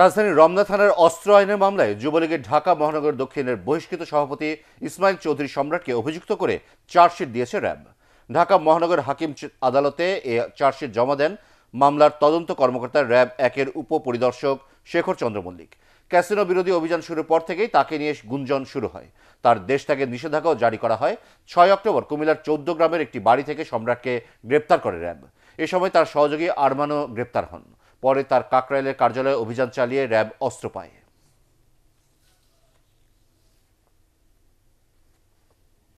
রাজধানীর রমনা থানার অস্ত্র আইনের মামলায় যুবলীগের ঢাকা মহানগর দক্ষিণের বহিষ্কৃত সভাপতি ইসমাইল চৌধুরী সম্রাটকে অভিযুক্ত করে চার্জশিট দিয়েছে র্যাব ঢাকা মহানগর হাকিম আদালতে এ চার্জশিট জমা দেন মামলার তদন্ত কর্মকর্তা র্যাব একের উপপরিদর্শক শেখর চন্দ্র মল্লিক ক্যাসিনো বিরোধী অভিযান শুরুর পর থেকেই তাকে নিয়ে গুঞ্জন শুরু হয় তার দেশ থেকে নিষেধাজ্ঞাও জারি করা হয় ছয় অক্টোবর কুমিলার চৌদ্দ গ্রামের একটি বাড়ি থেকে সম্রাটকে গ্রেপ্তার করে র্যাব এ সময় তার সহযোগী আরমানও গ্রেপ্তার হন পরে তার কাকরাইলের কার্যালয়ে অভিযান চালিয়ে র্যাব অস্ত্র পায়